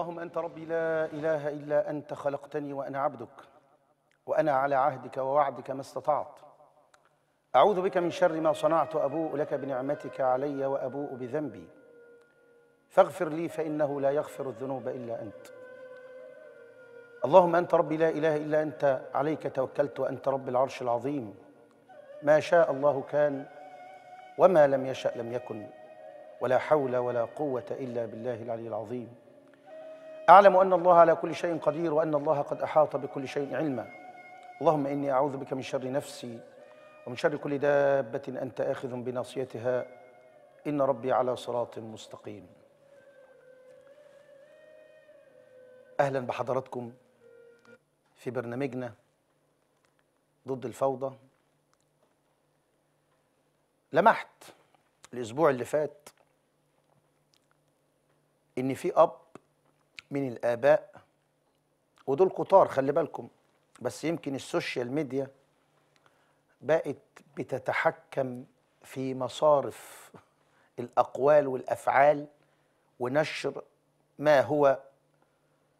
اللهم أنت ربي لا إله إلا أنت خلقتني وأنا عبدك وأنا على عهدك ووعدك ما استطعت أعوذ بك من شر ما صنعت أبوء لك بنعمتك علي وأبوء بذنبي فاغفر لي فإنه لا يغفر الذنوب إلا أنت اللهم أنت ربي لا إله إلا أنت عليك توكلت وأنت رب العرش العظيم ما شاء الله كان وما لم يشأ لم يكن ولا حول ولا قوة إلا بالله العلي العظيم اعلم ان الله على كل شيء قدير وان الله قد احاط بكل شيء علما اللهم اني اعوذ بك من شر نفسي ومن شر كل دابه انت اخذ بناصيتها ان ربي على صراط مستقيم اهلا بحضراتكم في برنامجنا ضد الفوضى لمحت الاسبوع اللي فات ان في اب من الآباء ودول كتار خلي بالكم بس يمكن السوشيال ميديا بقت بتتحكم في مصارف الأقوال والأفعال ونشر ما هو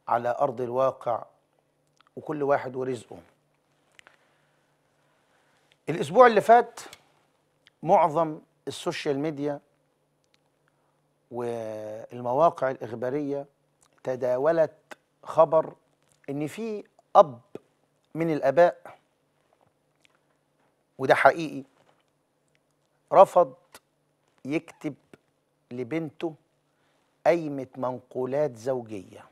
على أرض الواقع وكل واحد ورزقه الأسبوع اللي فات معظم السوشيال ميديا والمواقع الإخبارية تداولت خبر ان في اب من الاباء وده حقيقي رفض يكتب لبنته قايمه منقولات زوجيه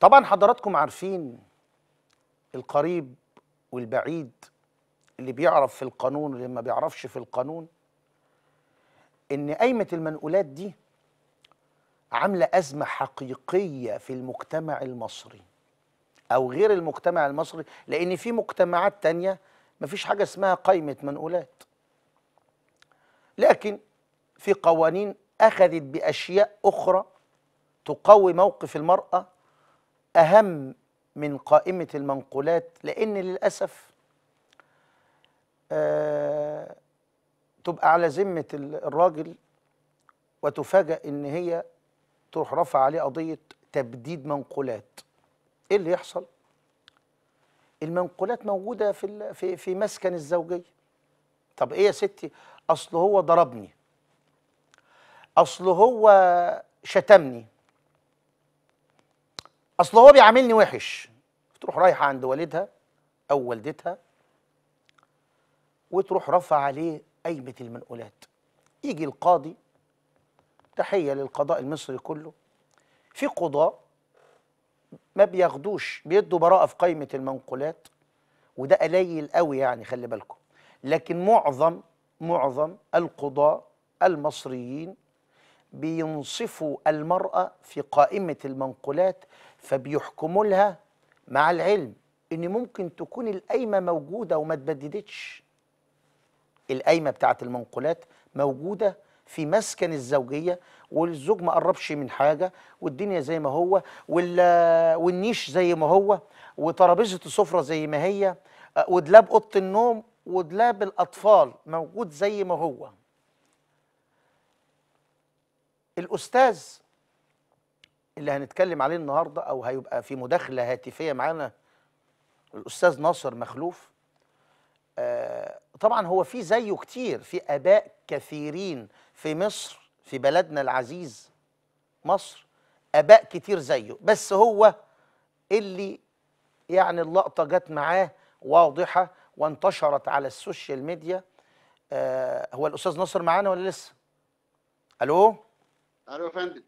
طبعا حضراتكم عارفين القريب والبعيد اللي بيعرف في القانون واللي ما بيعرفش في القانون ان قايمه المنقولات دي عامله ازمه حقيقيه في المجتمع المصري او غير المجتمع المصري لان في مجتمعات تانية مفيش حاجه اسمها قائمه منقولات لكن في قوانين اخذت باشياء اخرى تقوي موقف المراه اهم من قائمه المنقولات لان للاسف آه تبقى على ذمه الراجل وتفاجأ ان هي تروح رافع عليه قضيه تبديد منقولات ايه اللي يحصل المنقولات موجوده في في في مسكن الزوجيه طب ايه يا ستي اصل هو ضربني اصل هو شتمني اصل هو بيعاملني وحش تروح رايحه عند والدها او والدتها وتروح رفع عليه قايمه المنقولات يجي القاضي تحية للقضاء المصري كله في قضاء ما بياخدوش بيدوا براءة في قائمة المنقولات وده قليل قوي يعني خلي بالكم لكن معظم معظم القضاء المصريين بينصفوا المرأة في قائمة المنقولات فبيحكموا لها مع العلم ان ممكن تكون القايمة موجودة وما تبددتش القايمة بتاعت المنقولات موجودة في مسكن الزوجيه والزوج ما قربش من حاجه والدنيا زي ما هو والنيش زي ما هو وترابيزه السفره زي ما هي ودلاب اوضه النوم ودلاب الاطفال موجود زي ما هو الاستاذ اللي هنتكلم عليه النهارده او هيبقى في مداخله هاتفيه معانا الاستاذ ناصر مخلوف آه طبعا هو في زيه كتير في اباء كثيرين في مصر في بلدنا العزيز مصر اباء كتير زيه بس هو اللي يعني اللقطه جت معاه واضحه وانتشرت على السوشيال ميديا آه هو الاستاذ ناصر معانا ولا لسه الو الو يا فندم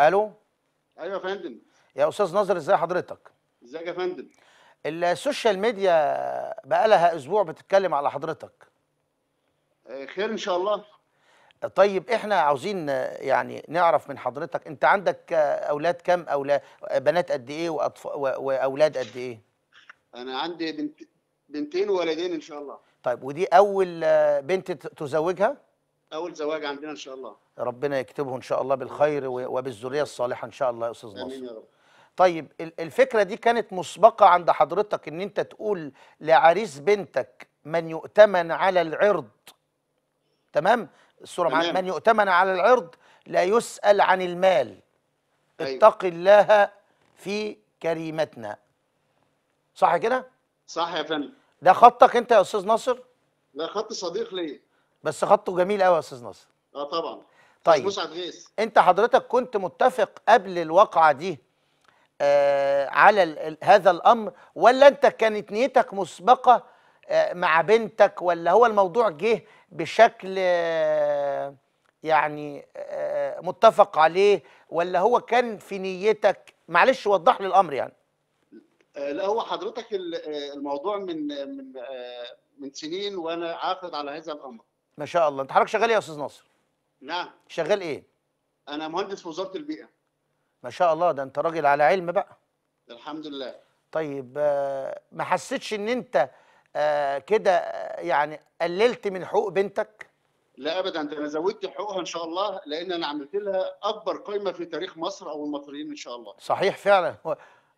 الو ايوه يا فندم يا استاذ ناصر ازي حضرتك ازيك يا فندم السوشيال ميديا بقى لها اسبوع بتتكلم على حضرتك آه، خير ان شاء الله طيب احنا عاوزين يعني نعرف من حضرتك انت عندك اولاد كم اولاد بنات قد ايه واولاد قد ايه انا عندي بنت بنتين وولدين ان شاء الله طيب ودي اول بنت تزوجها اول زواج عندنا ان شاء الله ربنا يكتبه ان شاء الله بالخير وبالذريه الصالحه ان شاء الله يا استاذ ناصر امين يا رب طيب الفكره دي كانت مسبقه عند حضرتك ان انت تقول لعريس بنتك من يؤتمن على العرض تمام السورة معانا من يؤتمن على العرض لا يسأل عن المال أيوة. اتق الله في كريمتنا صح كده؟ صح يا فندم ده خطك انت يا استاذ ناصر؟ ده خط صديق لي بس خطه جميل قوي يا استاذ ناصر اه طبعا طيب مسعد غيث انت حضرتك كنت متفق قبل الواقعه دي آه على هذا الامر ولا انت كانت نيتك مسبقه آه مع بنتك ولا هو الموضوع جه بشكل يعني متفق عليه ولا هو كان في نيتك معلش وضح لي الامر يعني لا هو حضرتك الموضوع من من من سنين وانا عاقد على هذا الامر ما شاء الله انت حضرتك شغال ايه يا استاذ ناصر نعم شغال ايه انا مهندس في وزاره البيئه ما شاء الله ده انت راجل على علم بقى الحمد لله طيب ما حسيتش ان انت آه، كده آه، يعني قللت من حقوق بنتك؟ لا ابدا ده انا زودت حقوقها ان شاء الله لان انا عملت لها اكبر قايمه في تاريخ مصر او المصريين ان شاء الله. صحيح فعلا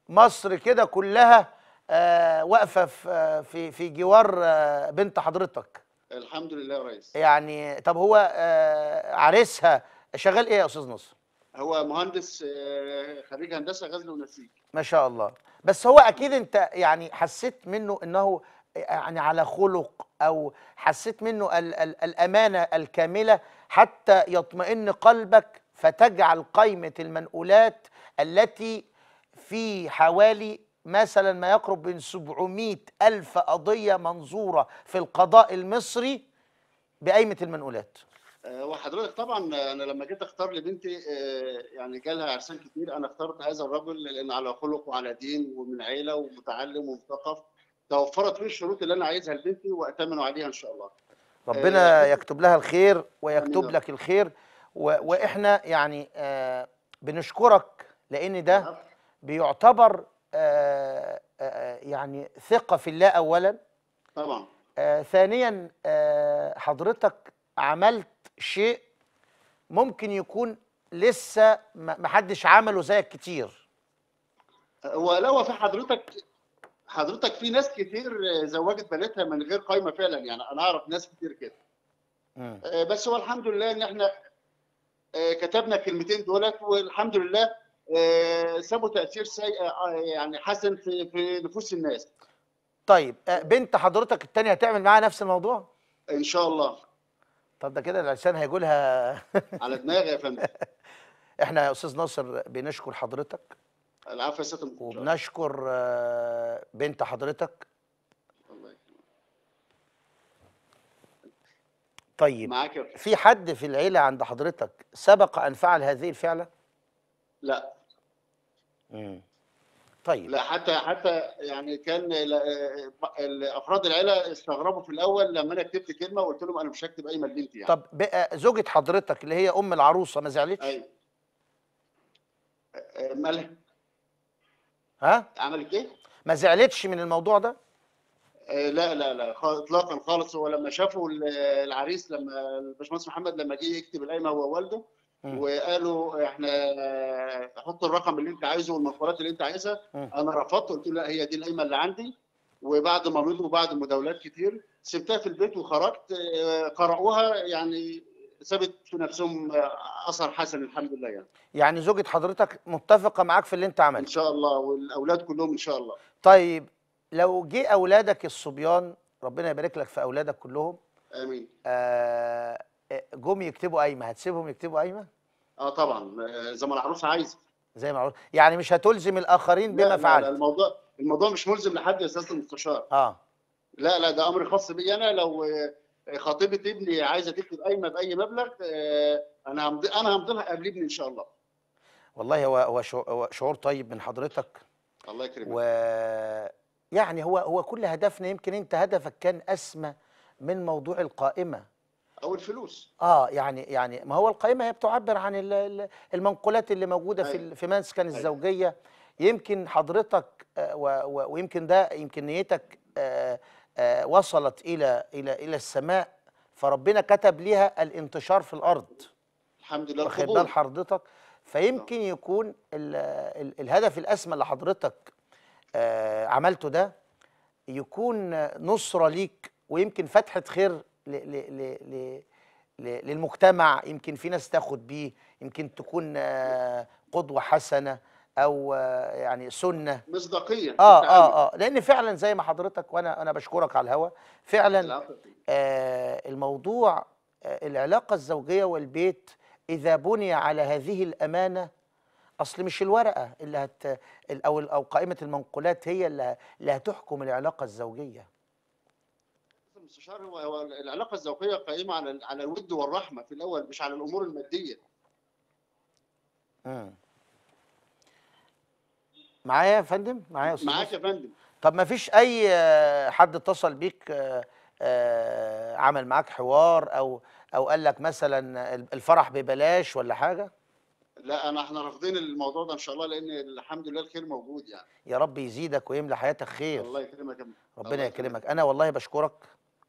مصر كده كلها آه، واقفه في في جوار بنت حضرتك. الحمد لله يا ريس. يعني طب هو عريسها شغال ايه يا استاذ نصر؟ هو مهندس خريج هندسه غزل ونسيج. ما شاء الله. بس هو اكيد انت يعني حسيت منه انه يعني على خلق او حسيت منه ال ال الامانه الكامله حتى يطمئن قلبك فتجعل قائمه المنقولات التي في حوالي مثلا ما يقرب من 700 الف قضيه منظوره في القضاء المصري بقائمه المنقولات آه، وحضرتك طبعا انا لما جيت اختار لبنتي آه، يعني جالها عرسان كتير انا اخترت هذا الرجل لان على خلق وعلى دين ومن عيله ومتعلم ومثقف توفرت فيه الشروط اللي انا عايزها لبنتي واتمنوا عليها ان شاء الله ربنا آه يكتب لها الخير ويكتب لك الخير و... واحنا يعني آه بنشكرك لان ده بيعتبر آه،, آه آه يعني ثقه في الله اولا طبعا آه ثانيا آه حضرتك عملت شيء ممكن يكون لسه ما حدش عمله زيك كتير هو لو في حضرتك حضرتك في ناس كتير زوجت بناتها من غير قايمه فعلا يعني انا اعرف ناس كتير كده آه. آه، بس هو الحمد لله ان احنا آه، كتبنا الكلمتين دولت والحمد لله سابوا تاثير سيء يعني حسن في في نفوس الناس طيب بنت حضرتك الثانيه هتعمل معاها نفس الموضوع ان شاء الله طب ده كده العشان هيجولها على دماغي يا فندم احنا يا استاذ ناصر بنشكر حضرتك يا سياده اساتذه وبنشكر آه، بنت حضرتك الله طيب معاك في حد في العيله عند حضرتك سبق ان فعل هذه الفعله؟ لا امم طيب لا حتى حتى يعني كان آه، افراد العيله استغربوا في الاول لما انا كتبت كلمه وقلت لهم انا مش هكتب اي بنتي يعني طب آه، زوجة حضرتك اللي هي ام العروسه ما زعلتش؟ ايوه مالها؟ ها عملت ايه ما زعلتش من الموضوع ده آه، لا لا لا اطلاقا خالص هو لما شافوا العريس لما الباشمهندس محمد لما جه يكتب القايمه هو والده وقالوا احنا حط الرقم اللي انت عايزه والمقبرات اللي انت عايزها انا رفضت قلت له لا هي دي القايمه اللي عندي وبعد ما مضوا وبعد مداولات كتير سبتها في البيت وخرجت آه، قرأوها يعني ثبت في نفسهم آه، اثر حسن الحمد لله يعني. يعني زوجة حضرتك متفقة معاك في اللي انت عملته. ان شاء الله والاولاد كلهم ان شاء الله. طيب لو جه اولادك الصبيان ربنا يبارك لك في اولادك كلهم. امين. آه, آه، جم يكتبوا قايمة هتسيبهم يكتبوا قايمة؟ اه طبعا آه، زي ما العروسة عايزة. زي ما العروس يعني مش هتلزم الاخرين بما فعلت. لا الموضوع الموضوع مش ملزم لحد يا استاذ المستشار. اه. لا لا ده امر خاص بي انا لو خطيبه ابني عايزه تكتب قايمه باي مبلغ آه، انا همضي انا همضي لها قبل ابني ان شاء الله والله هو هو شعور طيب من حضرتك الله يكرمك و... يعني هو هو كل هدفنا يمكن انت هدفك كان اسمى من موضوع القائمه او الفلوس اه يعني يعني ما هو القائمه هي بتعبر عن المنقولات اللي موجوده أيه. في أيوة. في مسكن أيوة. الزوجيه يمكن حضرتك آه، ويمكن ده يمكن نيتك آه، آه، وصلت الى الى الى السماء فربنا كتب لها الانتشار في الارض الحمد لله واخد بال حضرتك فيمكن يكون الـ الـ الهدف الاسمى اللي حضرتك آه، عملته ده يكون نصره ليك ويمكن فتحه خير لـ لـ لـ للمجتمع يمكن في ناس تاخد بيه يمكن تكون آه، قدوه حسنه او آه، يعني سنه مصداقيه اه اه اه لان فعلا زي ما حضرتك وانا انا بشكرك على الهوا فعلا آه الموضوع آه العلاقه الزوجيه والبيت اذا بني على هذه الامانه اصل مش الورقه اللي هت او او قائمه المنقولات هي اللي هتحكم العلاقه الزوجيه المستشار هو هو العلاقه الزوجيه قائمه على على الود والرحمه في الاول مش على الامور الماديه امم معايا يا فندم معايا يا استاذ معاك يا فندم طب ما فيش اي آه، حد اتصل بيك آه، آه، عمل معاك حوار او او قال لك مثلا الفرح ببلاش ولا حاجه لا انا احنا رافضين الموضوع ده ان شاء الله لان الحمد لله الخير موجود يعني يا رب يزيدك ويملى حياتك خير الله يكرمك ربنا الله يكرمك انا والله بشكرك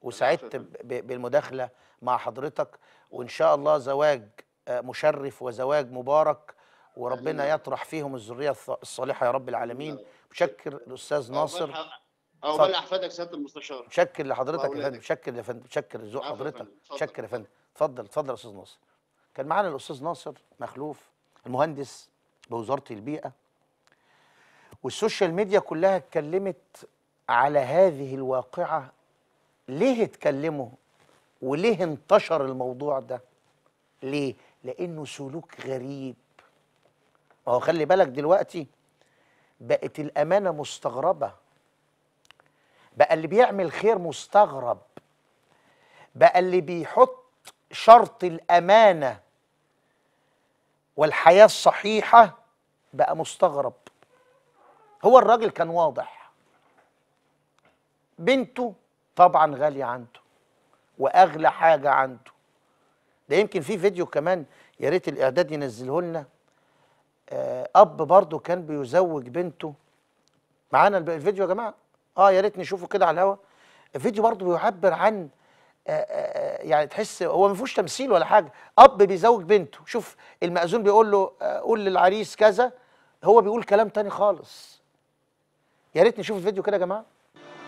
وسعدت بالمداخله مع حضرتك وان شاء الله زواج مشرف وزواج مبارك وربنا يطرح فيهم الذريه الصالحه يا رب العالمين بشكر الاستاذ ناصر او بل احفادك سياده المستشار بشكر لحضرتك يا فندم بشكر يا فندم بشكر لذوق حضرتك بشكر يا فندم اتفضل اتفضل يا استاذ ناصر كان معانا الاستاذ ناصر مخلوف المهندس بوزاره البيئه والسوشيال ميديا كلها اتكلمت على هذه الواقعه ليه اتكلموا وليه انتشر الموضوع ده ليه لانه سلوك غريب ما هو خلي بالك دلوقتي بقت الامانه مستغربه بقى اللي بيعمل خير مستغرب بقى اللي بيحط شرط الامانه والحياه الصحيحه بقى مستغرب هو الراجل كان واضح بنته طبعا غاليه عنده واغلى حاجه عنده ده يمكن في فيديو كمان يا ريت الاعداد ينزله لنا آه، اب برضه كان بيزوج بنته معانا الفيديو يا جماعه اه يا ريت نشوفه كده على الهوا الفيديو برضه بيعبر عن آه، آه، يعني تحس هو ما فيهوش تمثيل ولا حاجه اب بيزوج بنته شوف المأذون بيقول له قول للعريس كذا هو بيقول كلام تاني خالص يا ريت نشوف الفيديو كده يا جماعه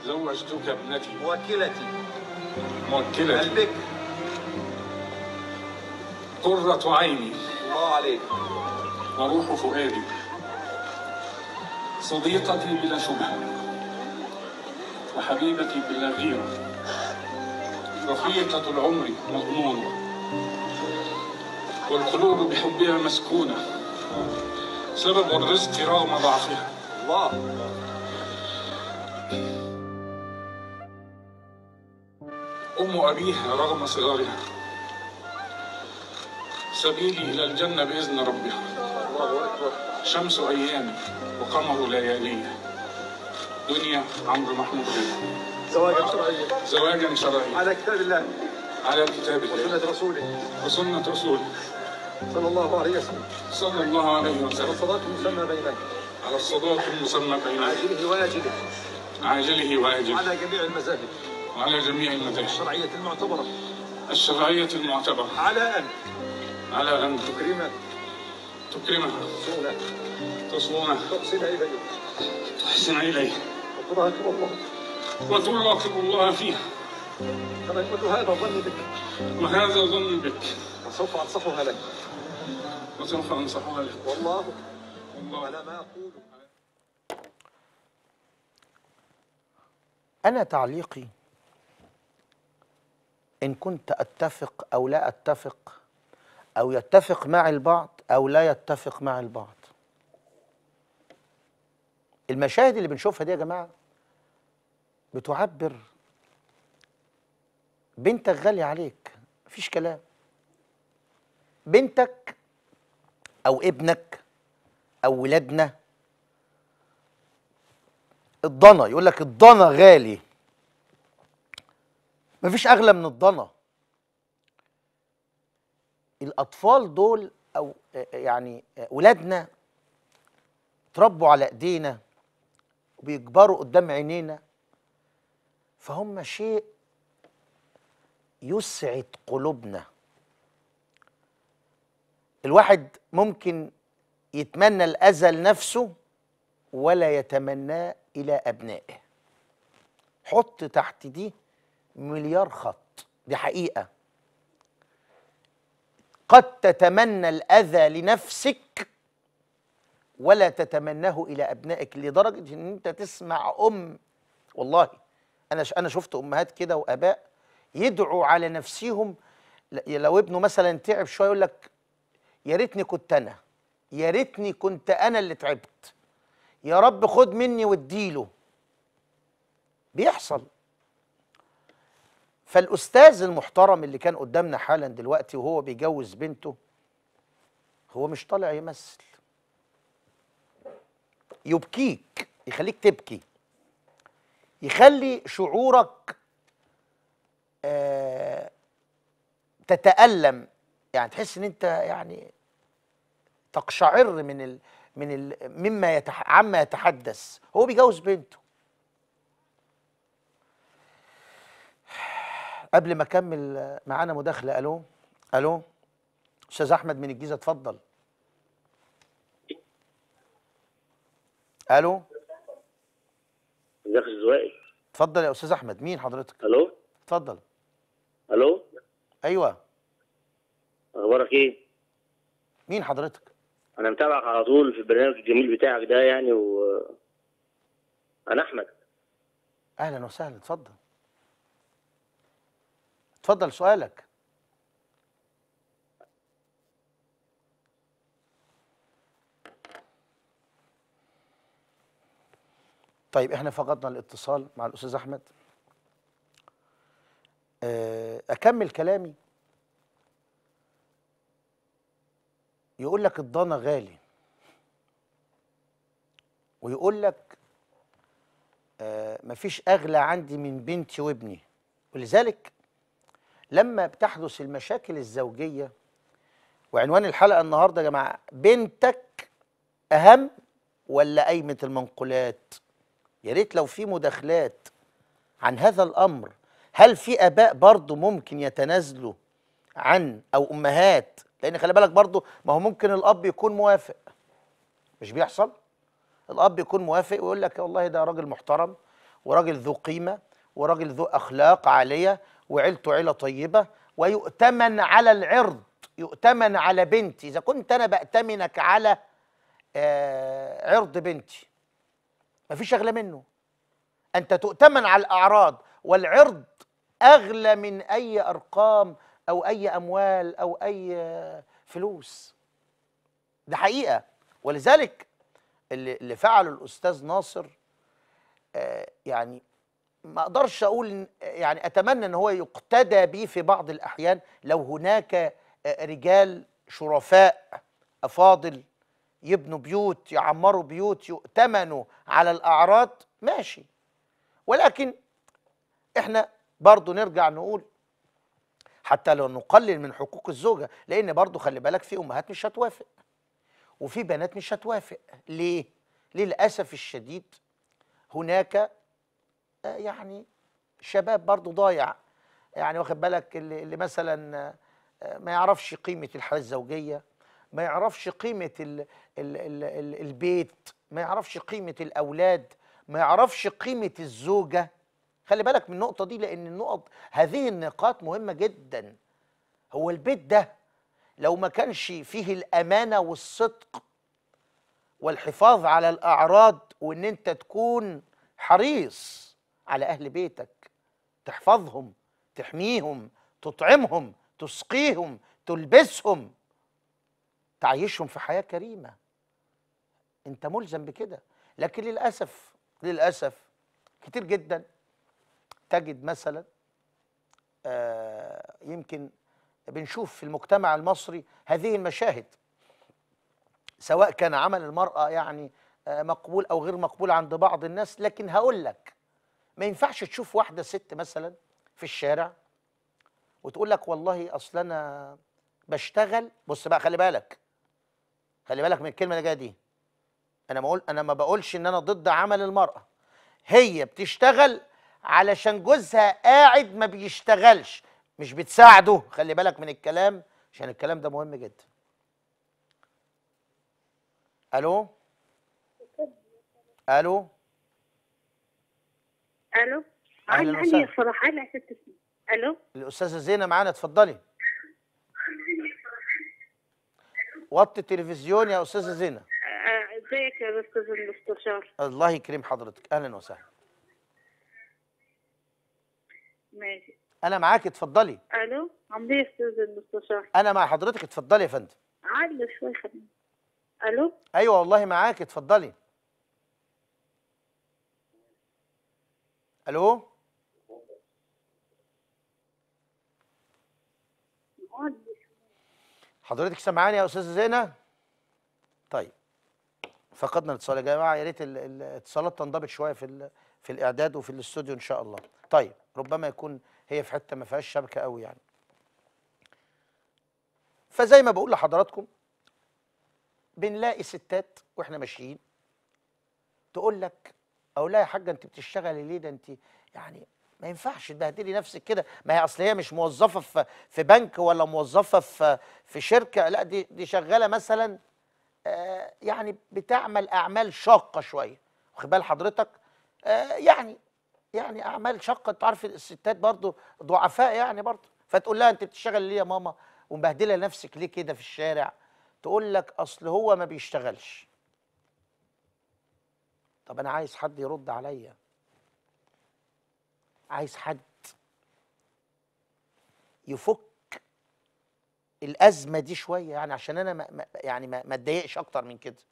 زوجتك ابنتي موكلتي موكلتي قلبك قرة عيني الله عليك وروح فؤادي صديقتي بلا شبهة وحبيبتي بلا غيرة رفيقة العمر مضمونة والقلوب بحبها مسكونة سبب الرزق رغم ضعفها الله أم أبيها رغم صغرها سبيلي إلى الجنة بإذن ربها الله أكبر شمس أيام وقمر لياليه دنيا عمرو محمود زواجا شرعيا زواجا شرعيا على كتاب الله على كتاب الله وسنة رسوله وسنة رسوله صلى الله عليه وسلم صلى الله عليه وسلم على الصلاة المسمى بينك على الصلاة المسمى بينك عاجله وآجله عاجله وآجله على جميع المذاهب وعلى جميع المذاهب الشرعية المعتبرة الشرعية المعتبرة على أن على أن تكرمك تكرمه تصونه تحسن إليه تحسن إليه وتراكم الله وتراقب الله فيه كما يقول هذا ظني بك وهذا ظن بك وسوف أنصحها لك وسوف أنصحها لك والله والله على ما أقول أنا تعليقي إن كنت أتفق أو لا أتفق أو يتفق مع البعض أو لا يتفق مع البعض المشاهد اللي بنشوفها دي يا جماعة بتعبر بنتك غالية عليك مفيش كلام بنتك أو ابنك أو ولادنا الضنا يقول لك الضنا غالي مفيش أغلى من الضنا الاطفال دول او يعني ولادنا اتربوا على ايدينا وبيكبروا قدام عينينا فهم شيء يسعد قلوبنا الواحد ممكن يتمنى الاذى لنفسه ولا يتمناه الى ابنائه حط تحت دي مليار خط دي حقيقه قد تتمنى الأذى لنفسك ولا تتمناه إلى أبنائك لدرجة إن أنت تسمع أم والله أنا أنا شفت أمهات كده وآباء يدعوا على نفسهم لو ابنه مثلا تعب شوية يقول لك يا ريتني كنت أنا يا ريتني كنت أنا اللي تعبت يا رب خد مني واديله بيحصل فالاستاذ المحترم اللي كان قدامنا حالا دلوقتي وهو بيجوز بنته هو مش طالع يمثل يبكيك يخليك تبكي يخلي شعورك آه تتألم يعني تحس ان انت يعني تقشعر من ال من ال مما يتح عما يتحدث هو بيجوز بنته قبل ما اكمل معانا مداخله الو الو استاذ احمد من الجيزه اتفضل الو ازيك يا زوائل اتفضل يا استاذ احمد مين حضرتك الو اتفضل الو ايوه اخبارك ايه مين حضرتك انا متابعك على طول في البرنامج الجميل بتاعك ده يعني و انا احمد اهلا وسهلا اتفضل اتفضل سؤالك طيب احنا فقدنا الاتصال مع الاستاذ احمد آه، اكمل كلامي يقول لك الضنا غالي ويقول لك آه، مفيش اغلى عندي من بنتي وابني ولذلك لما بتحدث المشاكل الزوجيه وعنوان الحلقه النهارده يا جماعه بنتك اهم ولا قايمه المنقولات يا ريت لو في مداخلات عن هذا الامر هل في اباء برضه ممكن يتنازلوا عن او امهات لان خلي بالك برضه ما هو ممكن الاب يكون موافق مش بيحصل الاب يكون موافق ويقول لك والله ده راجل محترم وراجل ذو قيمه وراجل ذو اخلاق عاليه وعيلته عيله طيبه ويؤتمن على العرض يؤتمن على بنتي اذا كنت انا بأتمنك على آه عرض بنتي مفيش اغلى منه انت تؤتمن على الاعراض والعرض اغلى من اي ارقام او اي اموال او اي آه، فلوس ده حقيقه ولذلك اللي, اللي فعله الاستاذ ناصر آه يعني ما اقدرش اقول يعني اتمنى ان هو يقتدى به في بعض الاحيان لو هناك آه، رجال شرفاء افاضل يبنوا بيوت يعمروا بيوت يؤتمنوا على الاعراض ماشي ولكن احنا برضو نرجع نقول حتى لو نقلل من حقوق الزوجه لان برضو خلي بالك في امهات مش هتوافق وفي بنات مش هتوافق ليه للاسف الشديد هناك يعني شباب برضه ضايع يعني واخد بالك اللي مثلا آه، ما يعرفش قيمه الحياه الزوجيه ما يعرفش قيمه الـ الـ الـ الـ البيت ما يعرفش قيمه الاولاد ما يعرفش قيمه الزوجه خلي بالك من النقطه دي لان النقط هذه النقاط مهمه جدا هو البيت ده لو ما كانش فيه الامانه والصدق والحفاظ على الاعراض وان انت تكون حريص على أهل بيتك تحفظهم تحميهم تطعمهم تسقيهم تلبسهم تعيشهم في حياة كريمة أنت ملزم بكده لكن للأسف للأسف كتير جدا تجد مثلا آه يمكن بنشوف في المجتمع المصري هذه المشاهد سواء كان عمل المرأة يعني آه، مقبول أو غير مقبول عند بعض الناس لكن هقول لك ما ينفعش تشوف واحده ست مثلا في الشارع وتقول لك والله اصل انا بشتغل بص بقى خلي بالك خلي بالك من الكلمه اللي جايه دي انا ما اقول انا ما بقولش ان انا ضد عمل المراه هي بتشتغل علشان جوزها قاعد ما بيشتغلش مش بتساعده خلي بالك من الكلام عشان الكلام ده مهم جدا الو الو الو اهلا وسهلا صراحه على الو الاستاذه زينه معانا اتفضلي وطي التلفزيون يا استاذه زينه آه، ازيك يا استاذ المستشار الله يكرم حضرتك اهلا وسهلا ماشي انا معاك اتفضلي الو عامل ايه يا استاذ المستشار انا مع حضرتك اتفضلي يا فندم عدل شويه خلينا الو ايوه والله معاك اتفضلي الو حضرتك سامعاني يا استاذه زينه طيب فقدنا الاتصال يا جماعه يا ريت الاتصالات تنضبط شويه في في الاعداد وفي الاستوديو ان شاء الله طيب ربما يكون هي في حته ما فيهاش شبكه قوي يعني فزي ما بقول لحضراتكم بنلاقي ستات واحنا ماشيين تقول لك اقول لها يا حاجه انت بتشتغلي ليه ده انت يعني ما ينفعش تبهدلي نفسك كده ما هي اصل هي مش موظفه في في بنك ولا موظفه في في شركه لا دي دي شغاله مثلا آه، يعني بتعمل اعمال شاقه شويه واخد بال حضرتك آه، يعني يعني اعمال شاقه انت عارف الستات برضو ضعفاء يعني برضو فتقول لها انت بتشتغلي ليه يا ماما ومبهدله نفسك ليه كده في الشارع تقول لك اصل هو ما بيشتغلش طب انا عايز حد يرد عليا عايز حد يفك الازمه دي شويه يعني عشان انا ما يعني ما اتضايقش اكتر من كده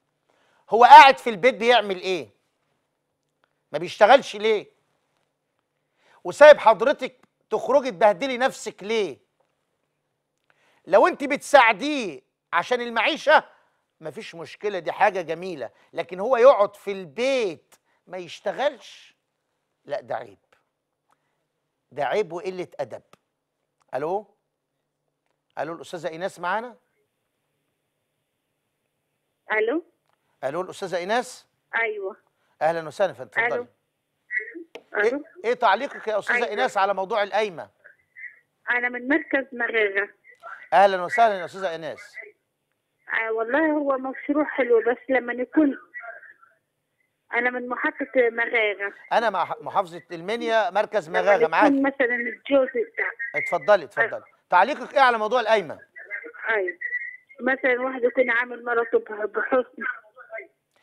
هو قاعد في البيت بيعمل ايه ما بيشتغلش ليه وسايب حضرتك تخرجي تبهدلي نفسك ليه لو انت بتساعديه عشان المعيشه مفيش مشكله دي حاجه جميله لكن هو يقعد في البيت ما يشتغلش لا ده عيب ده عيب وقله ادب الو الو الاستاذه ايناس معانا الو الو الاستاذه ايناس ايوه اهلا وسهلا فانت الو إيه, ايه تعليقك يا استاذه أيوة. ايناس على موضوع القايمه انا من مركز مغيرة اهلا وسهلا يا استاذه ايناس آه، والله هو مشروع حلو بس لما يكون انا من محافظه مغاغه انا مع محافظه المنيا مركز مغاغه معاك مثلا الجوز اتفضلي اتفضلي أه. تعليقك ايه على موضوع القايمه ايوه مثلا واحد يكون عامل مرته بحسن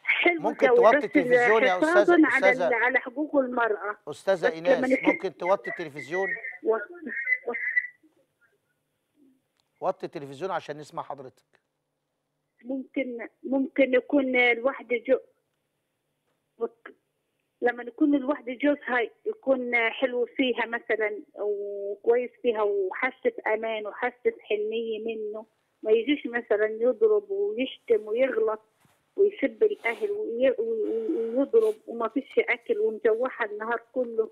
حلو ممكن توطي التلفزيون يا استاذه استاذه على حقوق المراه استاذه ايناس ممكن توطي التلفزيون وطي التلفزيون عشان نسمع حضرتك ممكن ممكن يكون الواحد جو لما يكون الواحد جوزها يكون حلو فيها مثلا وكويس فيها وحاسة أمان وحاسة حنية منه ما يجيش مثلا يضرب ويشتم ويغلط ويسب الأهل ويضرب وما فيش أكل ومجوحة النهار كله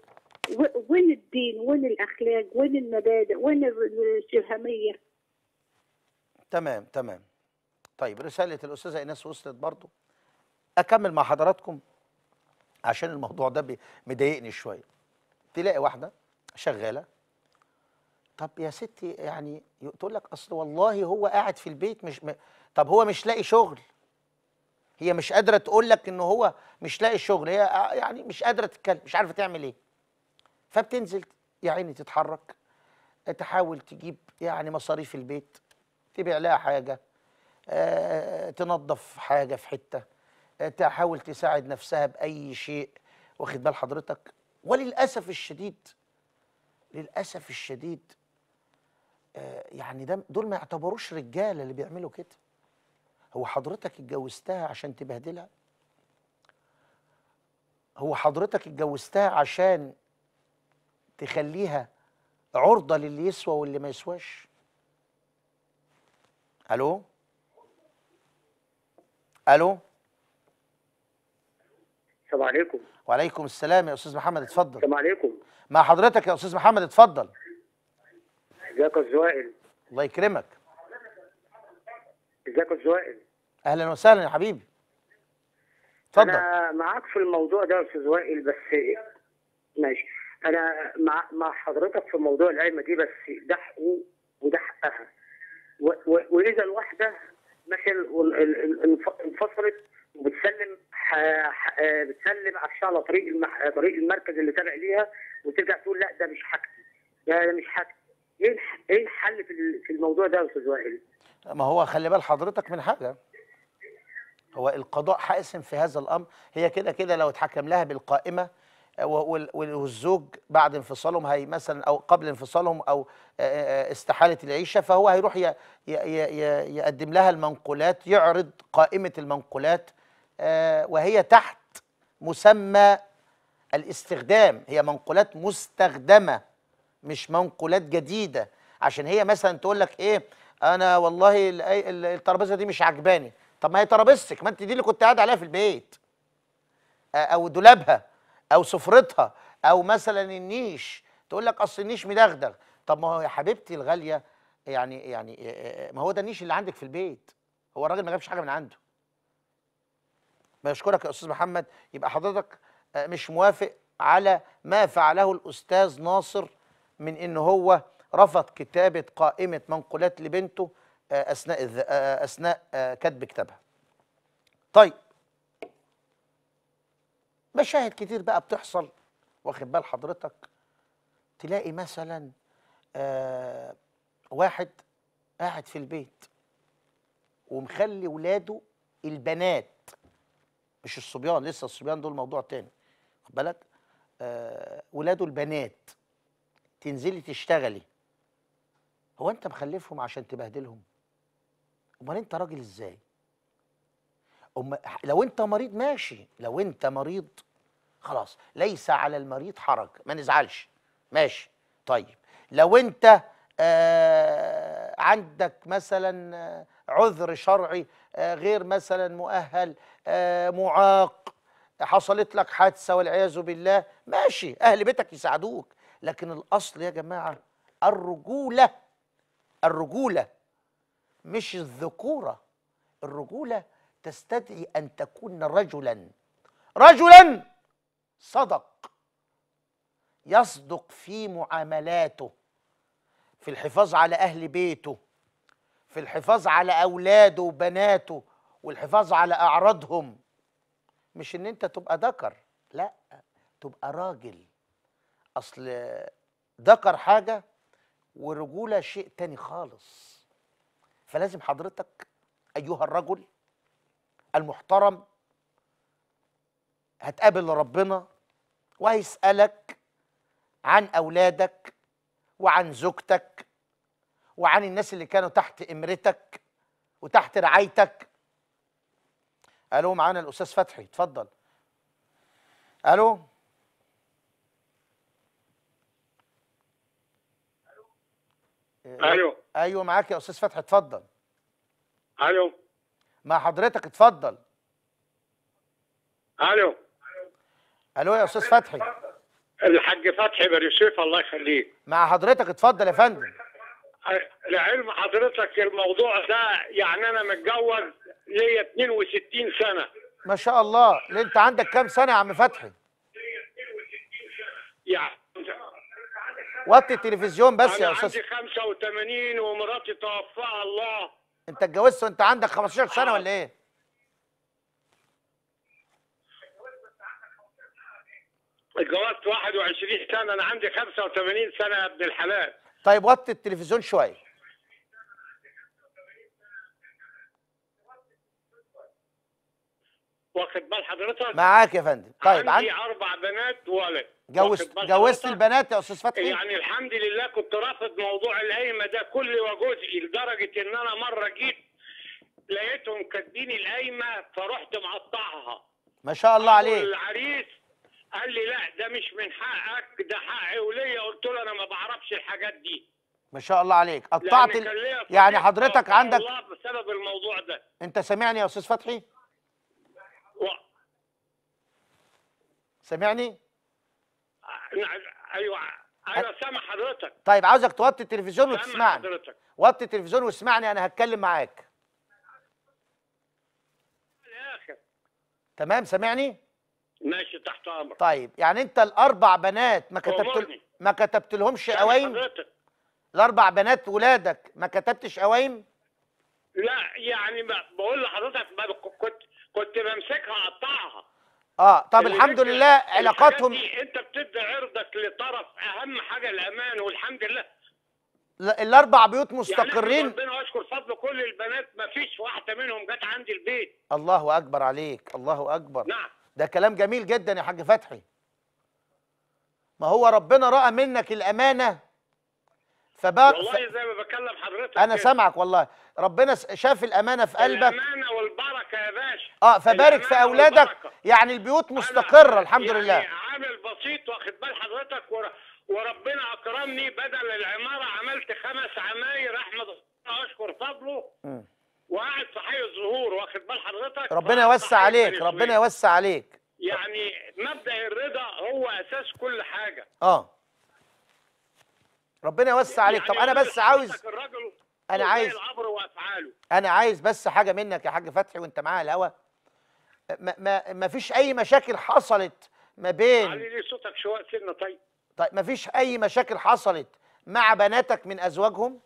وين الدين وين الأخلاق وين المبادئ وين الشهامية تمام تمام طيب رساله الاستاذه ايناس وصلت برضو اكمل مع حضراتكم عشان الموضوع ده مضايقني شويه تلاقي واحده شغاله طب يا ستي يعني تقول لك اصل والله هو قاعد في البيت مش م... طب هو مش لاقي شغل هي مش قادره تقول لك ان هو مش لاقي شغل هي يعني مش قادره تتكلم مش عارفه تعمل ايه فبتنزل يا عيني تتحرك تحاول تجيب يعني مصاريف البيت تبيع لها حاجه آه، تنظف حاجه في حته آه، تحاول تساعد نفسها باي شيء واخد بال حضرتك وللاسف الشديد للاسف الشديد آه، يعني ده دول ما يعتبروش رجاله اللي بيعملوا كده هو حضرتك اتجوزتها عشان تبهدلها هو حضرتك اتجوزتها عشان تخليها عرضه للي يسوى واللي ما يسواش الو الو السلام عليكم وعليكم السلام يا استاذ محمد اتفضل السلام عليكم مع حضرتك يا استاذ محمد اتفضل ازيك يا زوائل الله يكرمك ازيك يا زوائل اهلا وسهلا يا حبيبي اتفضل انا معاك في الموضوع ده يا استاذ وائل بس ماشي انا مع مع حضرتك في موضوع القايمه دي بس ده حقوق وده حقها واذا الواحده مثل انفصلت وبتسلم آه، بتسلم على على طريق المح... آه، طريق المركز اللي تابع ليها وترجع تقول لا ده مش حاجتي ده مش حاجتي ايه ايه الحل في الموضوع ده يا استاذ وائل؟ ما هو خلي بال حضرتك من حاجه هو القضاء حاسم في هذا الامر هي كده كده لو اتحكم لها بالقائمه آه، والزوج بعد انفصالهم هي مثلا او قبل انفصالهم او آه، آه، استحاله العيشه فهو هيروح يقدم لها المنقولات يعرض قائمه المنقولات وهي تحت مسمى الاستخدام هي منقولات مستخدمه مش منقولات جديده عشان هي مثلا تقول لك ايه انا والله الترابيزه دي مش عجباني طب ما هي ترابيزتك ما انت دي اللي كنت قاعد عليها في البيت او دولابها او سفرتها او مثلا النيش تقول لك اصل النيش مدغدغ طب ما هو يا حبيبتي الغاليه يعني يعني ما هو ده النيش اللي عندك في البيت هو الراجل ما جابش حاجه من عنده بشكرك يا استاذ محمد يبقى حضرتك مش موافق على ما فعله الاستاذ ناصر من ان هو رفض كتابه قائمه منقولات لبنته اثناء اثناء كتب كتابها طيب مشاهد كتير بقى بتحصل واخد بال حضرتك تلاقي مثلا آه واحد قاعد في البيت ومخلي ولاده البنات مش الصبيان لسه الصبيان دول موضوع تاني خد بالك آه ولاده البنات تنزلي تشتغلي هو انت مخلفهم عشان تبهدلهم امال انت راجل ازاي أم لو انت مريض ماشي لو انت مريض خلاص ليس على المريض حرج ما نزعلش ماشي طيب لو انت آه عندك مثلا آه، عذر شرعي آه غير مثلا مؤهل آه معاق حصلت لك حادثه والعياذ بالله ماشي اهل بيتك يساعدوك لكن الاصل يا جماعه الرجوله الرجوله مش الذكوره الرجوله تستدعي أن تكون رجلا رجلا صدق يصدق في معاملاته في الحفاظ على أهل بيته في الحفاظ على أولاده وبناته والحفاظ على أعراضهم مش إن أنت تبقى ذكر لا تبقى راجل أصل ذكر حاجة ورجوله شيء تاني خالص فلازم حضرتك أيها الرجل المحترم هتقابل ربنا وهيسألك عن أولادك وعن زوجتك وعن الناس اللي كانوا تحت إمرتك وتحت رعايتك ألو معانا الأستاذ فتحي اتفضل ألو ألو أيوه معاك يا أستاذ فتحي اتفضل ألو مع حضرتك اتفضل الو الو يا استاذ فتحي الحاج فتحي بن يوسف الله يخليك مع حضرتك اتفضل يا فندم لعلم حضرتك الموضوع ده يعني انا متجوز ليا 62 سنه ما شاء الله انت عندك كام سنه يا عم فتحي يعني وطي التلفزيون بس يا استاذ عندي 85 ومراتي توفاها الله انت اتجوزت وانت عندك 15 سنه ولا ايه؟ اتجوزت 21 سنه انا عندي 85 سنه يا ابن الحلال طيب وطي التلفزيون شويه واخد بال حضرتك معاك يا فندم طيب عندي عن... اربع بنات وولد جوزت جوزت البنات يا استاذ فتحي يعني الحمد لله كنت رافض موضوع القايمه ده كل وجزئي لدرجه ان انا مره جيت لقيتهم كاتبين القايمه فرحت مقطعها ما شاء الله عليك العريس قال لي لا ده مش من حقك ده حقي وليا قلت له انا ما بعرفش الحاجات دي ما شاء الله عليك قطعت يعني حضرتك عندك الله بسبب الموضوع ده انت سامعني يا استاذ فتحي سامعني؟ ايوه انا أيوة، سامع حضرتك طيب عاوزك توطي التلفزيون وتسمعني حضرتك وطي التلفزيون واسمعني انا هتكلم معاك تمام سامعني؟ ماشي تحت امرك طيب يعني انت الاربع بنات ما كتبت ما كتبت لهمش اوايم؟ الاربع بنات ولادك ما كتبتش قوايم؟ لا يعني بقول لحضرتك كنت كنت بمسكها اقطعها اه طب الحمد لله علاقاتهم انت بتدي عرضك لطرف اهم حاجه الامان والحمد لله الاربع بيوت يعني مستقرين يعني ربنا اشكر فضل كل البنات ما فيش واحده منهم جت عندي البيت الله اكبر عليك الله اكبر نعم ده كلام جميل جدا يا حاج فتحي ما هو ربنا راى منك الامانه فبقى والله زي ما بكلم حضرتك انا سامعك والله ربنا شاف الامانه في قلبك الامانه والبركه يا باشا اه فبارك في اولادك والبركة. يعني البيوت مستقره الحمد يعني لله عامل بسيط واخد بال حضرتك ور... وربنا اكرمني بدل العماره عملت خمس عماير احمد اشكر فضله وقاعد في حي الزهور واخد بال حضرتك ربنا يوسع عليك ربنا يوسع عليك يعني مبدا الرضا هو اساس كل حاجه اه ربنا يوسع عليك يعني طب انا بس عاوز انا عايز انا عايز بس حاجه منك يا حاج فتحي وانت معايا الهوا ما, ما ما فيش اي مشاكل حصلت ما بين علي ليه صوتك شويه سنه طيب طيب ما فيش اي مشاكل حصلت مع بناتك من ازواجهم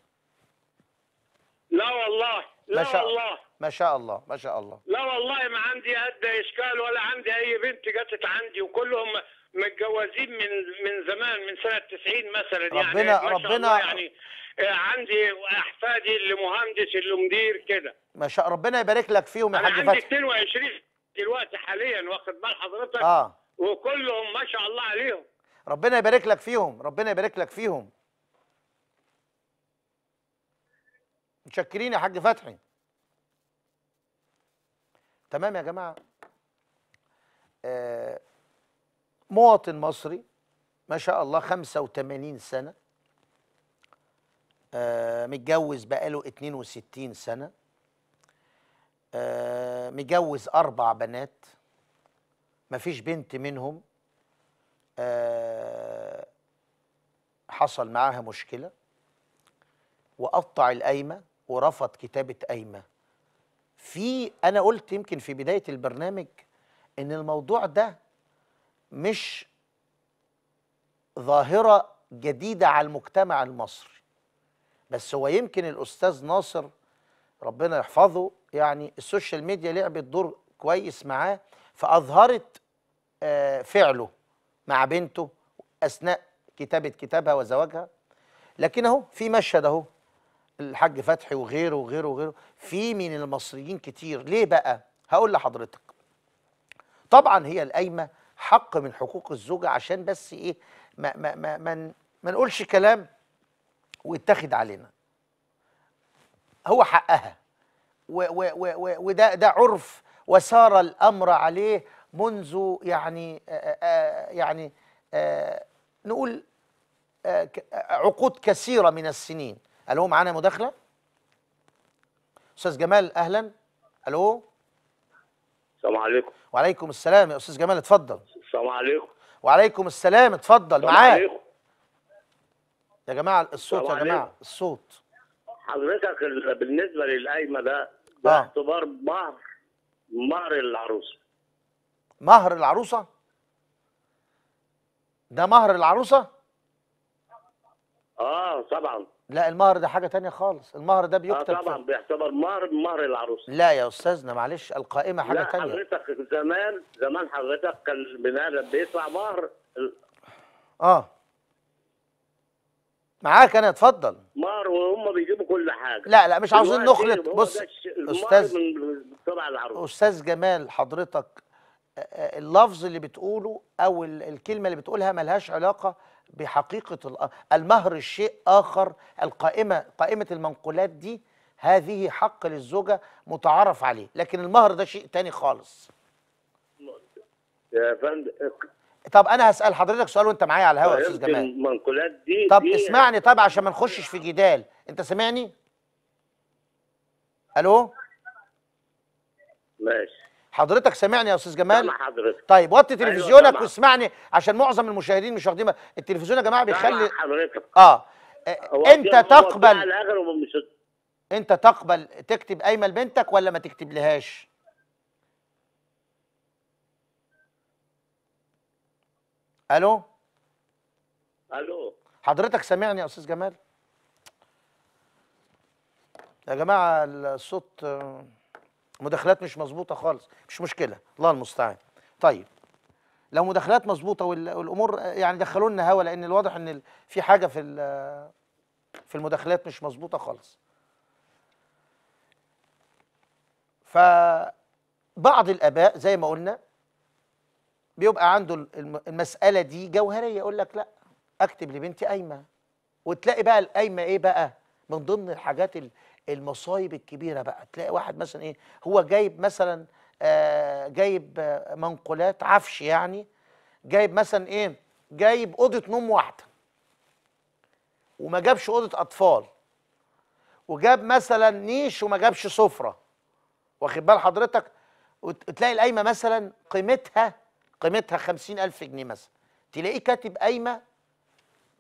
لا والله لا ما شاء والله ما شاء الله ما شاء الله لا والله ما عندي اد اشكال ولا عندي اي بنت جت عندي وكلهم متجوزين من من زمان من سنه 90 مثلا يعني. ربنا يعني ربنا آه، يعني عندي احفادي اللي مهندس اللي مدير كده ما شاء ربنا يبارك لك فيهم يا حاج فتحي انا عندي 22 دلوقتي حاليا واخد بال حضرتك اه وكلهم ما شاء الله عليهم ربنا يبارك لك فيهم ربنا يبارك لك فيهم متشكرين يا حاج فتحي تمام يا جماعه آه مواطن مصري ما شاء الله 85 سنة آه متجوز بقاله 62 سنة آه متجوز أربع بنات مفيش بنت منهم آه حصل معاها مشكلة وقطع القايمة ورفض كتابة قايمة في أنا قلت يمكن في بداية البرنامج إن الموضوع ده مش ظاهرة جديدة على المجتمع المصري بس هو يمكن الأستاذ ناصر ربنا يحفظه يعني السوشيال ميديا لعبت دور كويس معاه فأظهرت آه، فعله مع بنته أثناء كتابة كتابها وزواجها لكن اهو في مشهد اهو الحاج فتحي وغيره وغيره وغيره في من المصريين كتير ليه بقى هقول لحضرتك طبعا هي القايمه حق من حقوق الزوجه عشان بس ايه ما ما ما ما, ما نقولش كلام ويتاخد علينا هو حقها و و وده ده عرف وسار الامر عليه منذ يعني آآ آآ يعني آآ نقول عقود كثيره من السنين الو معانا مداخله استاذ جمال اهلا الو السلام عليكم وعليكم السلام يا استاذ جمال اتفضل السلام عليكم وعليكم السلام اتفضل معاك يا جماعه الصوت يا جماعه الصوت حضرتك بالنسبه للقايمه ده ده آه. مهر مهر العروسه مهر العروسه ده مهر العروسه اه طبعا لا المهر ده حاجه تانية خالص المهر ده بيكتب آه طبعا بيعتبر مهر مهر العروسه لا يا استاذنا معلش القائمه حاجه لا تانية حضرتك زمان زمان حضرتك كان البناء بيطلع مهر اه معاك انا اتفضل مهر وهم بيجيبوا كل حاجه لا لا مش عاوزين نخلط بص استاذ استاذ جمال حضرتك آه، آه، اللفظ اللي بتقوله او الكلمه اللي بتقولها ملهاش علاقه بحقيقة المهر شيء آخر القائمة قائمة المنقولات دي هذه حق للزوجة متعارف عليه لكن المهر ده شيء تاني خالص يا فندم طب انا هسال حضرتك سؤال وانت معايا على الهواء يا استاذ جمال المنقولات دي طب دي اسمعني طب عشان ما نخشش في جدال انت سامعني الو ماشي حضرتك سامعني يا استاذ جمال سامع حضرتك طيب وطي أيوة تلفزيونك أيوة واسمعني عشان معظم المشاهدين مش واخدين التلفزيون يا جماعه بيخلي حضرتك اه انت تقبل انت تقبل تكتب قايمه لبنتك ولا ما تكتب لهاش الو الو حضرتك سامعني يا استاذ جمال يا جماعه الصوت مداخلات مش مظبوطه خالص مش مشكله الله المستعان طيب لو مداخلات مظبوطه والامور يعني دخلوا لنا هوا لان الواضح ان في حاجه في في المداخلات مش مظبوطه خالص بعض الاباء زي ما قلنا بيبقى عنده المساله دي جوهريه يقول لك لا اكتب لبنتي قايمه وتلاقي بقى القايمه ايه بقى من ضمن الحاجات المصايب الكبيره بقى تلاقي واحد مثلا ايه هو جايب مثلا آه جايب آه، منقولات عفش يعني جايب مثلا ايه جايب اوضه نوم واحده وما جابش اوضه اطفال وجاب مثلا نيش وما جابش سفره واخد بال حضرتك وتلاقي القايمه مثلا قيمتها قيمتها الف جنيه مثلا تلاقيه كاتب قايمه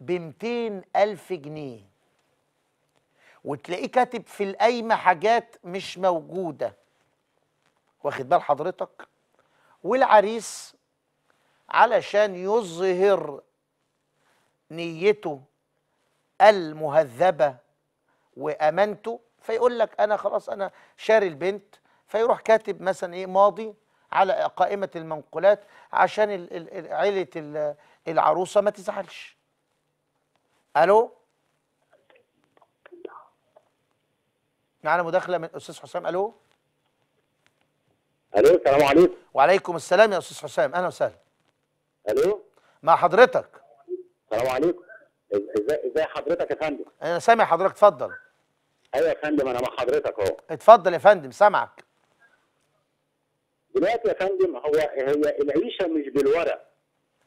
ب الف جنيه وتلاقيه كاتب في القايمه حاجات مش موجوده واخد بال حضرتك والعريس علشان يظهر نيته المهذبه وامانته فيقول لك انا خلاص انا شاري البنت فيروح كاتب مثلا ايه ماضي على قائمه المنقولات عشان عيله العروسه ما تزعلش الو معانا مداخله من استاذ حسام الو الو السلام عليكم وعليكم السلام يا استاذ حسام اهلا وسهلا الو مع حضرتك السلام عليكم ازاي ازاي حضرتك يا فندم انا سامع حضرتك اتفضل ايوه يا فندم انا مع حضرتك اهو اتفضل يا فندم سامعك دلوقتي يا فندم هو هي العيشه مش بالورق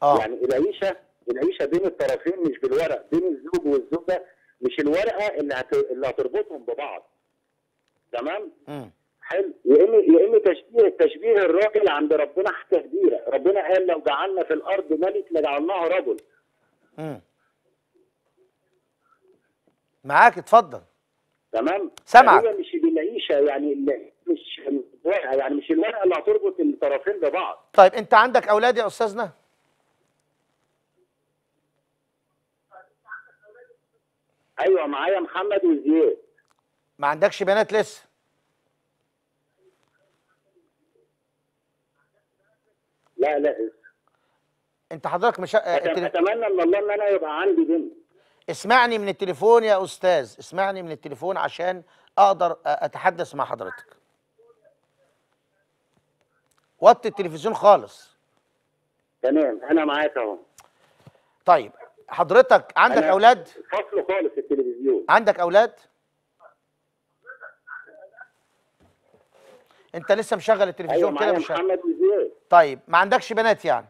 اه يعني العيشه العيشه بين الطرفين مش بالورق بين الزوج والزوجه مش الورقه اللي هت... اللي هتربطهم ببعض تمام حلو يا يا تشبيه تشبيه الراجل عند ربنا حاجه كبيره ربنا قال لو جعلنا في الارض ملك لجعلناه رجل امم معاك اتفضل تمام سامعك هي مش بالعيشه يعني مش يعني مش الورقه اللي هتربط الطرفين ببعض طيب انت عندك اولاد يا استاذنا ايوه معايا محمد وزياد ما عندكش بنات لسه لا لا لسه انت حضرتك مش آه، التلي... اتمنى ان الله ان انا يبقى عندي بنت اسمعني من التليفون يا استاذ اسمعني من التليفون عشان اقدر آه، اتحدث مع حضرتك وطي التلفزيون خالص تمام انا معاك اهو طيب حضرتك عندك اولاد فصله خالص التلفزيون عندك اولاد انت لسه مشغل التلفزيون أيوة، كده مش محمد وزياد طيب ما عندكش بنات يعني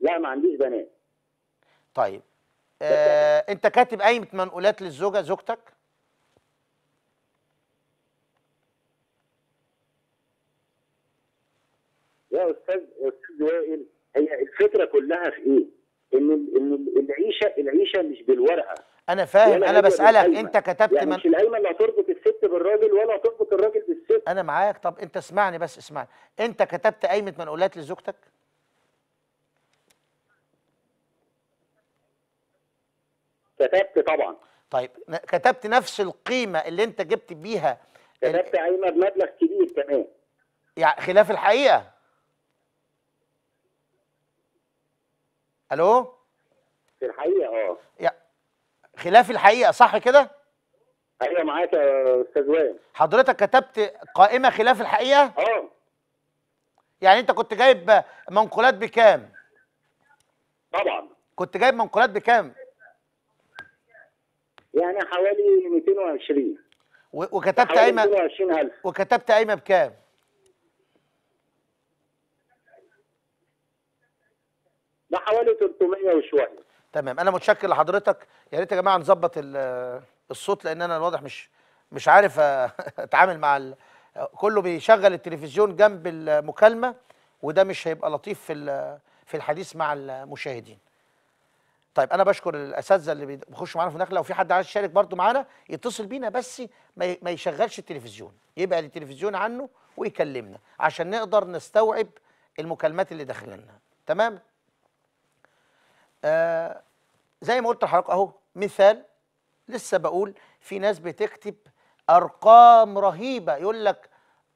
لا ما عنديش بنات طيب آه انت كاتب قايمه منقولات للزوجه زوجتك يا استاذ استاذ وائل هي الفكره كلها في ايه ان ان العيشه العيشه مش بالورقه انا فاهم انا بسالك انت كتبت يعني من... مش الايمن اللي هتربط الست بالراجل ولا هتربط الراجل بالست انا معاك طب انت اسمعني بس اسمعني انت كتبت قايمه منقولات لزوجتك كتبت طبعا طيب كتبت نفس القيمه اللي انت جبت بيها كتبت ايمه بمبلغ كبير كمان يعني خلاف الحقيقه الو في الحقيقه اه خلاف الحقيقه صح كده حقيقه أيوة معاك يا استاذ وائل حضرتك كتبت قائمه خلاف الحقيقه اه يعني انت كنت جايب منقولات بكام طبعا كنت جايب منقولات بكام يعني حوالي 220 وكتبت قايمه 220000 وكتبت قايمه بكام ده حوالي 300 وشويه تمام انا متشكر لحضرتك يا ريت يا جماعه نظبط الصوت لان انا الواضح مش مش عارف اتعامل مع ال... كله بيشغل التلفزيون جنب المكالمه وده مش هيبقى لطيف في في الحديث مع المشاهدين طيب انا بشكر الاساتذه اللي بيخشوا معانا في النقل لو في حد عايز يشارك برضو معانا يتصل بينا بس ما يشغلش التلفزيون يبعد التلفزيون عنه ويكلمنا عشان نقدر نستوعب المكالمات اللي داخلنا تمام آه، زي ما قلت لحضرتك اهو مثال لسه بقول في ناس بتكتب ارقام رهيبه يقول لك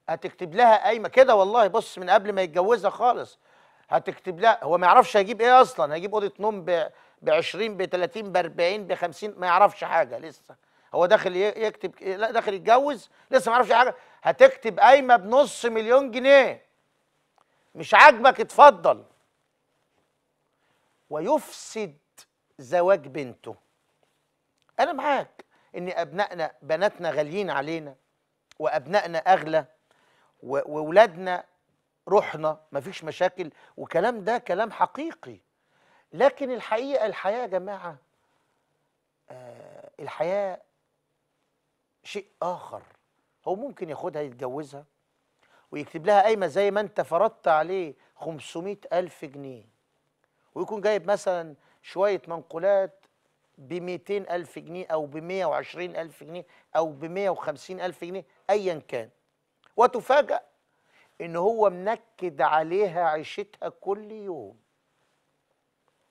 هتكتب لها قايمه كده والله بص من قبل ما يتجوزها خالص هتكتب لها هو ما يعرفش هيجيب ايه اصلا هيجيب اوضه نوم ب 20 ب 30 ب 40 ب 50 ما يعرفش حاجه لسه هو داخل يكتب لا داخل يتجوز لسه ما يعرفش حاجه هتكتب قايمه بنص مليون جنيه مش عاجبك اتفضل ويفسد زواج بنته انا معاك ان ابنائنا بناتنا غاليين علينا وابنائنا اغلى وولادنا روحنا مفيش مشاكل وكلام ده كلام حقيقي لكن الحقيقه الحياه يا جماعه آه الحياه شيء اخر هو ممكن ياخدها يتجوزها ويكتب لها قايمه زي ما انت فرضت عليه خمسمائة ألف جنيه ويكون جايب مثلا شويه منقولات ب 200 ألف جنيه أو ب 120 ألف جنيه أو ب 150 ألف جنيه أيا كان وتفاجأ إن هو منكد عليها عيشتها كل يوم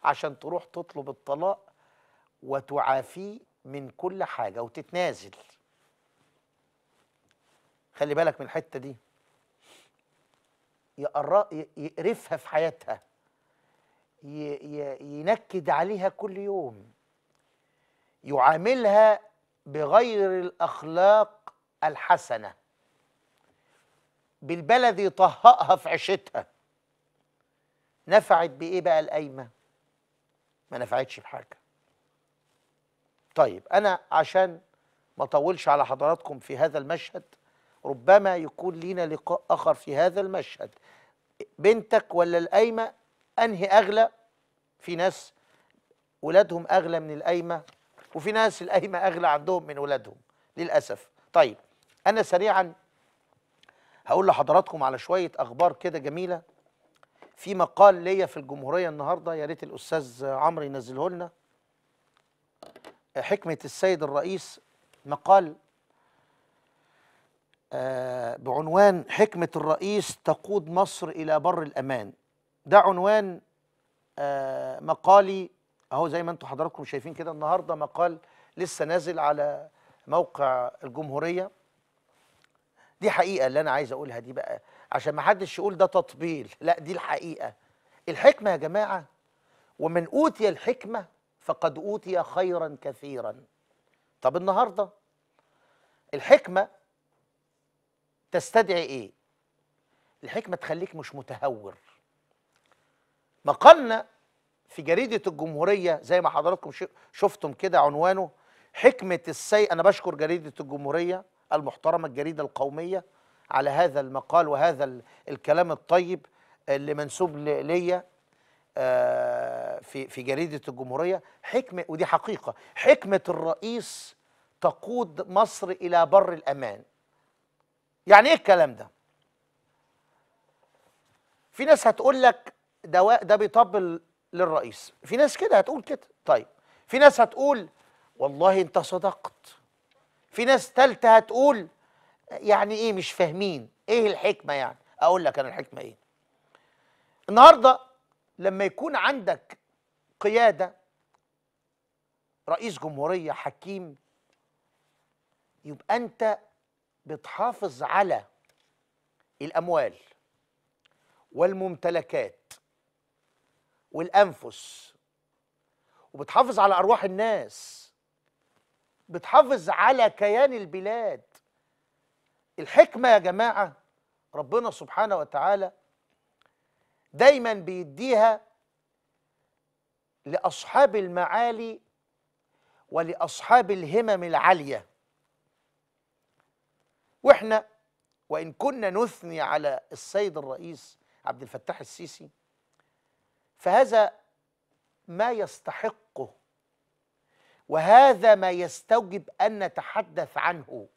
عشان تروح تطلب الطلاق وتعافيه من كل حاجة وتتنازل خلي بالك من الحتة دي يقرفها في حياتها ينكد عليها كل يوم يعاملها بغير الاخلاق الحسنه بالبلد يطهقها في عشتها نفعت بايه بقى القايمه ما نفعتش بحاجه طيب انا عشان ما اطولش على حضراتكم في هذا المشهد ربما يكون لينا لقاء اخر في هذا المشهد بنتك ولا القايمه انهي اغلى في ناس ولادهم اغلى من القايمه وفي ناس القايمه اغلى عندهم من ولادهم للاسف طيب انا سريعا هقول لحضراتكم على شويه اخبار كده جميله في مقال ليا في الجمهوريه النهارده يا ريت الاستاذ عمرو ينزله لنا حكمه السيد الرئيس مقال آه، بعنوان حكمه الرئيس تقود مصر الى بر الامان ده عنوان آه، مقالي اهو زي ما انتم حضراتكم شايفين كده النهارده مقال لسه نازل على موقع الجمهوريه دي حقيقه اللي انا عايز اقولها دي بقى عشان ما حدش يقول ده تطبيل لا دي الحقيقه الحكمه يا جماعه ومن اوتي الحكمه فقد اوتي خيرا كثيرا طب النهارده الحكمه تستدعي ايه الحكمه تخليك مش متهور مقالنا في جريدة الجمهورية زي ما حضراتكم شفتم كده عنوانه حكمة السيء أنا بشكر جريدة الجمهورية المحترمة الجريدة القومية على هذا المقال وهذا الكلام الطيب اللي منسوب ليا آه، في في جريدة الجمهورية حكمة ودي حقيقة حكمة الرئيس تقود مصر إلى بر الأمان يعني إيه الكلام ده في ناس هتقول لك ده ده بيطبل للرئيس في ناس كده هتقول كده طيب في ناس هتقول والله انت صدقت في ناس تالتة هتقول يعني ايه مش فاهمين ايه الحكمة يعني اقول لك انا الحكمة ايه النهاردة لما يكون عندك قيادة رئيس جمهورية حكيم يبقى انت بتحافظ على الاموال والممتلكات والأنفس وبتحافظ على أرواح الناس بتحافظ على كيان البلاد الحكمة يا جماعة ربنا سبحانه وتعالى دايما بيديها لأصحاب المعالي ولأصحاب الهمم العالية واحنا وإن كنا نثني على السيد الرئيس عبد الفتاح السيسي فهذا ما يستحقه وهذا ما يستوجب ان نتحدث عنه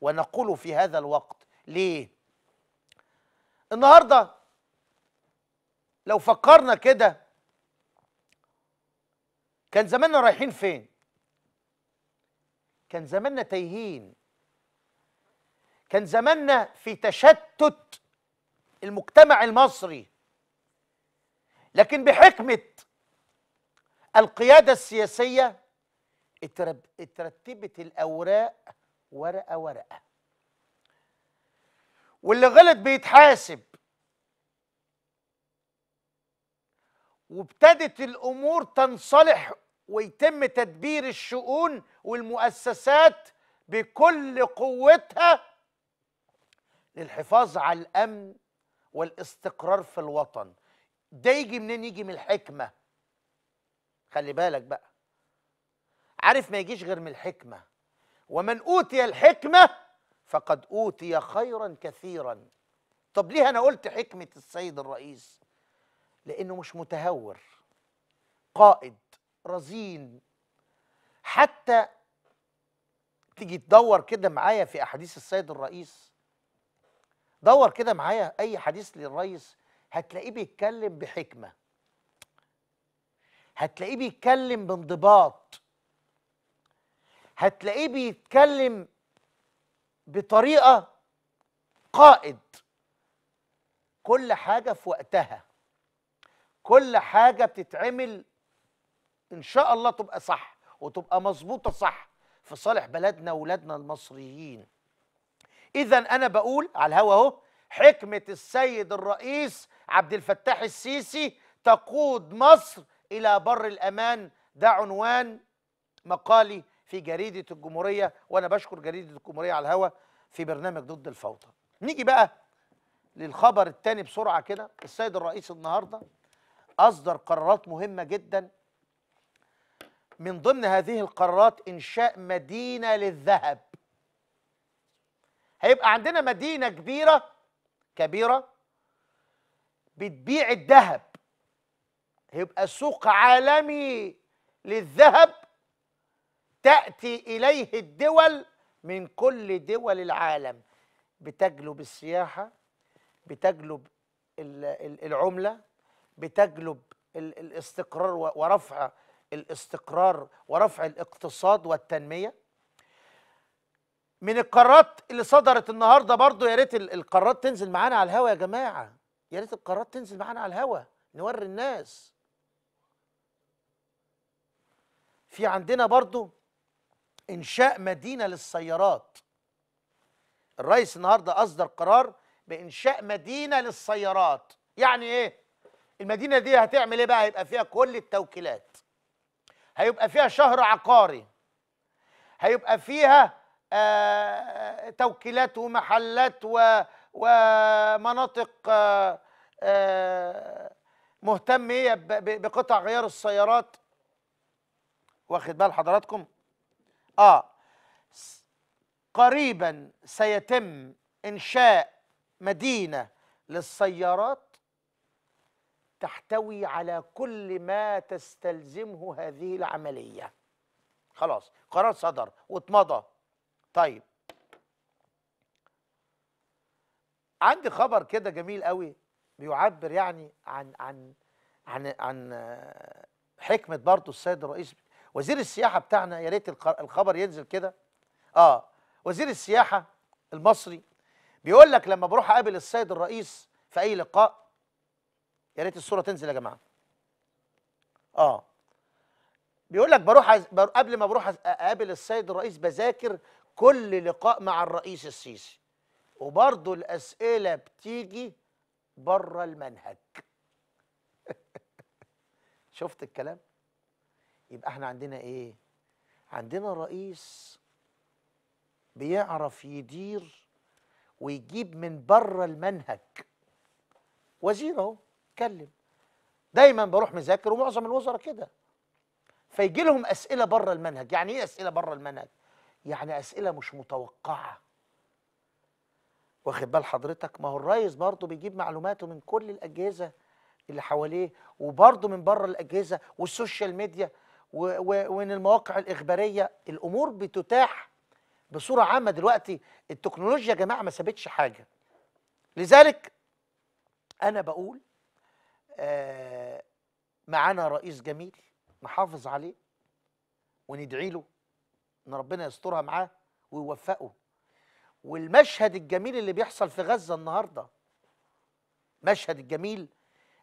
ونقوله في هذا الوقت ليه النهارده لو فكرنا كده كان زماننا رايحين فين كان زماننا تايهين كان زماننا في تشتت المجتمع المصري لكن بحكمة القيادة السياسية اترتبت الأوراق ورقة ورقة واللي غلط بيتحاسب وابتدت الأمور تنصلح ويتم تدبير الشؤون والمؤسسات بكل قوتها للحفاظ على الأمن والاستقرار في الوطن ده يجي منين يجي من الحكمه خلي بالك بقى عارف ما يجيش غير من الحكمه ومن اوتي الحكمه فقد اوتي خيرا كثيرا طب ليه انا قلت حكمه السيد الرئيس لانه مش متهور قائد رزين حتى تيجي تدور كده معايا في احاديث السيد الرئيس دور كده معايا اي حديث للرئيس هتلاقيه بيتكلم بحكمه هتلاقيه بيتكلم بانضباط هتلاقيه بيتكلم بطريقه قائد كل حاجه في وقتها كل حاجه بتتعمل ان شاء الله تبقى صح وتبقى مظبوطه صح في صالح بلدنا وولادنا المصريين اذا انا بقول على الهوا اهو حكمه السيد الرئيس عبد الفتاح السيسي تقود مصر الى بر الامان ده عنوان مقالي في جريده الجمهوريه وانا بشكر جريده الجمهوريه على الهوا في برنامج ضد الفوضى. نيجي بقى للخبر الثاني بسرعه كده السيد الرئيس النهارده اصدر قرارات مهمه جدا من ضمن هذه القرارات انشاء مدينه للذهب. هيبقى عندنا مدينه كبيره كبيره بتبيع الذهب هيبقى سوق عالمي للذهب تأتي إليه الدول من كل دول العالم بتجلب السياحة بتجلب العملة بتجلب الاستقرار ورفع الاستقرار ورفع الاقتصاد والتنمية من القرارات اللي صدرت النهارده برضو يا ريت القرارات تنزل معانا على الهوا يا جماعه يا ريت القرارات تنزل معانا على الهوا نوري الناس في عندنا برضو انشاء مدينه للسيارات الرئيس النهارده اصدر قرار بانشاء مدينه للسيارات يعني ايه المدينه دي هتعمل ايه بقى هيبقى فيها كل التوكيلات هيبقى فيها شهر عقاري هيبقى فيها آه توكيلات ومحلات و ومناطق آه، آه، مهتمية بقطع غيار السيارات واخد بال حضراتكم اه قريبا سيتم انشاء مدينه للسيارات تحتوي على كل ما تستلزمه هذه العمليه خلاص قرار صدر واتمضى طيب عندي خبر كده جميل قوي بيعبر يعني عن عن عن عن آه، حكمه برضه السيد الرئيس وزير السياحه بتاعنا يا ريت الخبر ينزل كده اه وزير السياحه المصري بيقول لك لما بروح اقابل السيد الرئيس في اي لقاء يا ريت الصوره تنزل يا جماعه اه بيقول لك بروح قبل ما بروح اقابل السيد الرئيس بذاكر كل لقاء مع الرئيس السيسي وبرضه الاسئله بتيجي بره المنهج شفت الكلام يبقى احنا عندنا ايه عندنا رئيس بيعرف يدير ويجيب من بره المنهج وزير اهو اتكلم دايما بروح مذاكر ومعظم الوزراء كده فيجي لهم اسئله بره المنهج يعني ايه اسئله بره المنهج يعني اسئله مش متوقعه واخد بال حضرتك ما هو الريس برضه بيجيب معلوماته من كل الاجهزه اللي حواليه وبرضه من بره الاجهزه والسوشيال ميديا ومن المواقع الاخباريه الامور بتتاح بصوره عامه دلوقتي التكنولوجيا يا جماعه ما سابتش حاجه لذلك انا بقول آه معانا رئيس جميل نحافظ عليه وندعي له ان ربنا يسترها معاه ويوفقه والمشهد الجميل اللي بيحصل في غزة النهاردة مشهد الجميل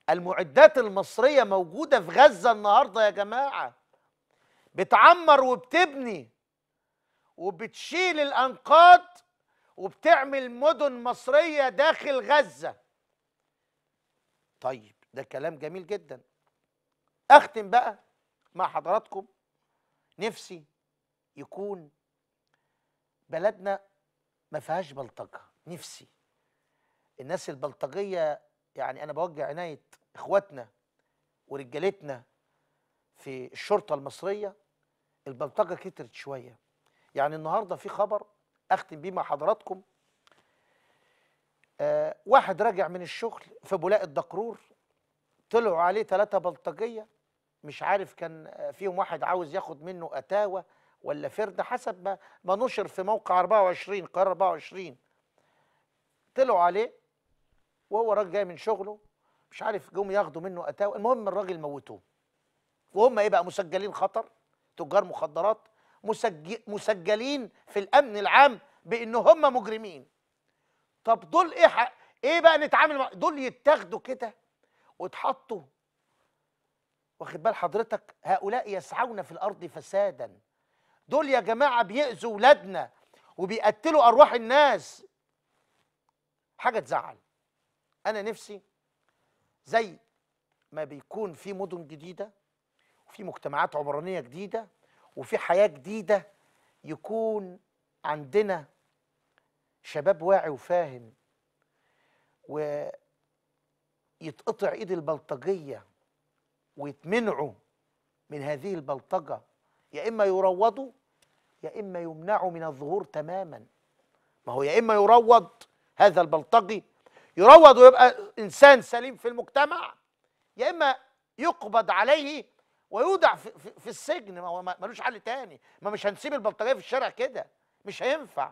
المعدات المصرية موجودة في غزة النهاردة يا جماعة بتعمر وبتبني وبتشيل الأنقاض وبتعمل مدن مصرية داخل غزة طيب ده كلام جميل جدا أختم بقى مع حضراتكم نفسي يكون بلدنا ما فيهاش بلطجه نفسي الناس البلطجيه يعني انا بوجه عنايه اخواتنا ورجالتنا في الشرطه المصريه البلطجه كترت شويه يعني النهارده في خبر اختم بيه مع حضراتكم آه واحد راجع من الشغل في بولاق الدقرور طلعوا عليه ثلاثه بلطجيه مش عارف كان فيهم واحد عاوز ياخد منه اتاوه ولا فرد حسب ما نشر في موقع 24 قرار 24 طلعوا عليه وهو راجل جاي من شغله مش عارف جم ياخدوا منه اتاو المهم الراجل موتوه وهم ايه بقى مسجلين خطر تجار مخدرات مسجل مسجلين في الامن العام بان هم مجرمين طب دول ايه حق ايه بقى نتعامل مع دول يتاخدوا كده وتحطوا واخد بال حضرتك هؤلاء يسعون في الارض فسادا دول يا جماعه بيأذوا ولادنا وبيقتلوا ارواح الناس حاجه تزعل انا نفسي زي ما بيكون في مدن جديده وفي مجتمعات عمرانيه جديده وفي حياه جديده يكون عندنا شباب واعي وفاهم ويتقطع ايد البلطجيه ويتمنعوا من هذه البلطجه يا إما يروضوا يا إما يمنعوا من الظهور تماما ما هو يا إما يروض هذا البلطجي يروض ويبقى إنسان سليم في المجتمع يا إما يقبض عليه ويودع في, في, في السجن ما هو ملوش حل تاني ما مش هنسيب البلطجية في الشارع كده مش هينفع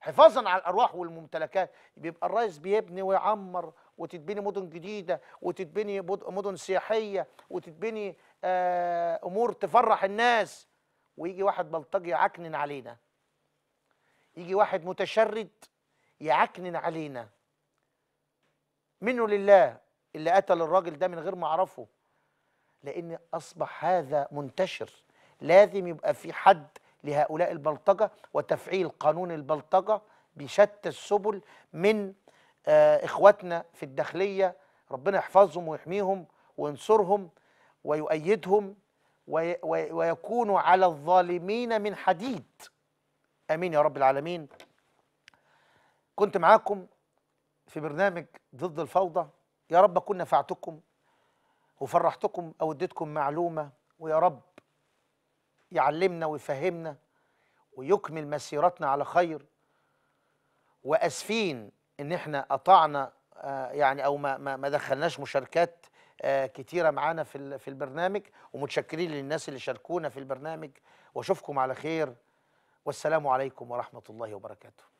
حفاظا على الأرواح والممتلكات بيبقى الرئيس بيبني ويعمر وتتبني مدن جديده وتتبني مدن سياحيه وتتبني آه، امور تفرح الناس ويجي واحد بلطجي يعكنن علينا يجي واحد متشرد يعكنن علينا منه لله اللي قتل الراجل ده من غير ما اعرفه لان اصبح هذا منتشر لازم يبقى في حد لهؤلاء البلطجه وتفعيل قانون البلطجه بشتى السبل من آه، إخواتنا في الداخلية ربنا يحفظهم ويحميهم وينصرهم ويؤيدهم ويكونوا ويكون على الظالمين من حديد امين يا رب العالمين كنت معاكم في برنامج ضد الفوضى يا رب اكون نفعتكم وفرحتكم او اديتكم معلومه ويا رب يعلمنا ويفهمنا ويكمل مسيرتنا على خير واسفين ان احنا قطعنا آه، يعني او ما ما دخلناش مشاركات آه، كتيره معانا في في البرنامج ومتشكرين للناس اللي شاركونا في البرنامج واشوفكم على خير والسلام عليكم ورحمه الله وبركاته